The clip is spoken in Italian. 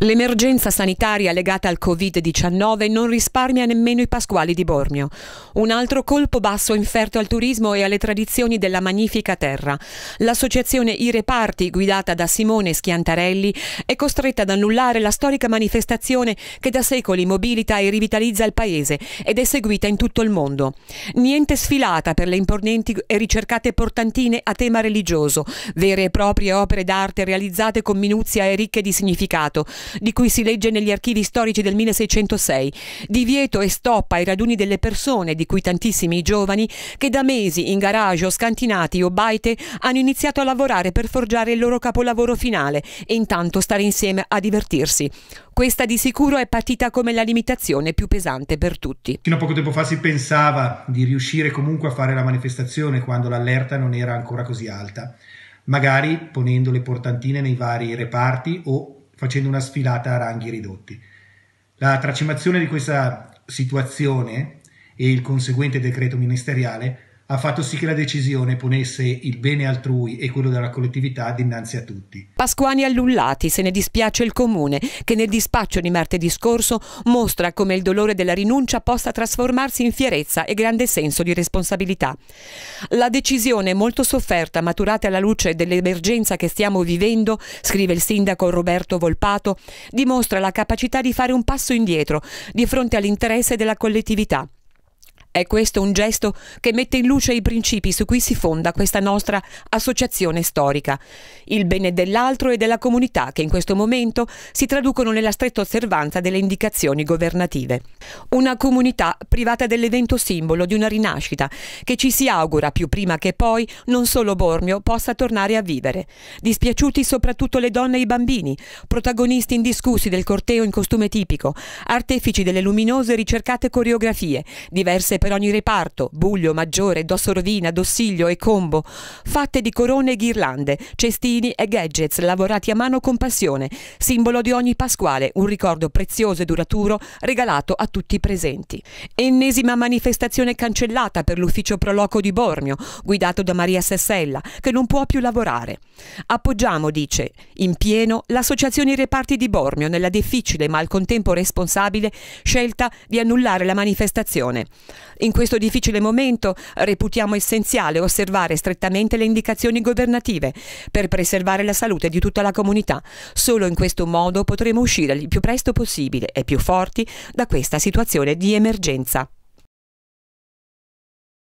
L'emergenza sanitaria legata al Covid-19 non risparmia nemmeno i Pasquali di Bormio. Un altro colpo basso inferto al turismo e alle tradizioni della magnifica terra. L'associazione I Reparti, guidata da Simone Schiantarelli, è costretta ad annullare la storica manifestazione che da secoli mobilita e rivitalizza il paese ed è seguita in tutto il mondo. Niente sfilata per le imponenti e ricercate portantine a tema religioso, vere e proprie opere d'arte realizzate con minuzia e ricche di significato di cui si legge negli archivi storici del 1606, divieto e stop ai raduni delle persone, di cui tantissimi giovani, che da mesi in garage o scantinati o baite hanno iniziato a lavorare per forgiare il loro capolavoro finale e intanto stare insieme a divertirsi. Questa di sicuro è patita come la limitazione più pesante per tutti. Fino a poco tempo fa si pensava di riuscire comunque a fare la manifestazione quando l'allerta non era ancora così alta, magari ponendo le portantine nei vari reparti o facendo una sfilata a ranghi ridotti. La tracimazione di questa situazione e il conseguente decreto ministeriale ha fatto sì che la decisione ponesse il bene altrui e quello della collettività dinanzi a tutti. Pasquani Allullati se ne dispiace il comune, che nel dispaccio di martedì scorso mostra come il dolore della rinuncia possa trasformarsi in fierezza e grande senso di responsabilità. La decisione molto sofferta, maturata alla luce dell'emergenza che stiamo vivendo, scrive il sindaco Roberto Volpato, dimostra la capacità di fare un passo indietro di fronte all'interesse della collettività. È questo un gesto che mette in luce i principi su cui si fonda questa nostra associazione storica. Il bene dell'altro e della comunità che in questo momento si traducono nella stretta osservanza delle indicazioni governative. Una comunità privata dell'evento simbolo di una rinascita che ci si augura più prima che poi non solo Bormio possa tornare a vivere. Dispiaciuti soprattutto le donne e i bambini, protagonisti indiscussi del corteo in costume tipico, artefici delle luminose ricercate coreografie, diverse persone per ogni reparto, Buglio, Maggiore, Dossorvina, Dossiglio e Combo, fatte di corone e ghirlande, cestini e gadgets lavorati a mano con passione, simbolo di ogni Pasquale, un ricordo prezioso e duraturo regalato a tutti i presenti. Ennesima manifestazione cancellata per l'ufficio Proloco di Bormio, guidato da Maria Sessella, che non può più lavorare. Appoggiamo, dice, in pieno l'associazione Reparti di Bormio nella difficile ma al contempo responsabile scelta di annullare la manifestazione. In questo difficile momento reputiamo essenziale osservare strettamente le indicazioni governative per preservare la salute di tutta la comunità. Solo in questo modo potremo uscire il più presto possibile e più forti da questa situazione di emergenza.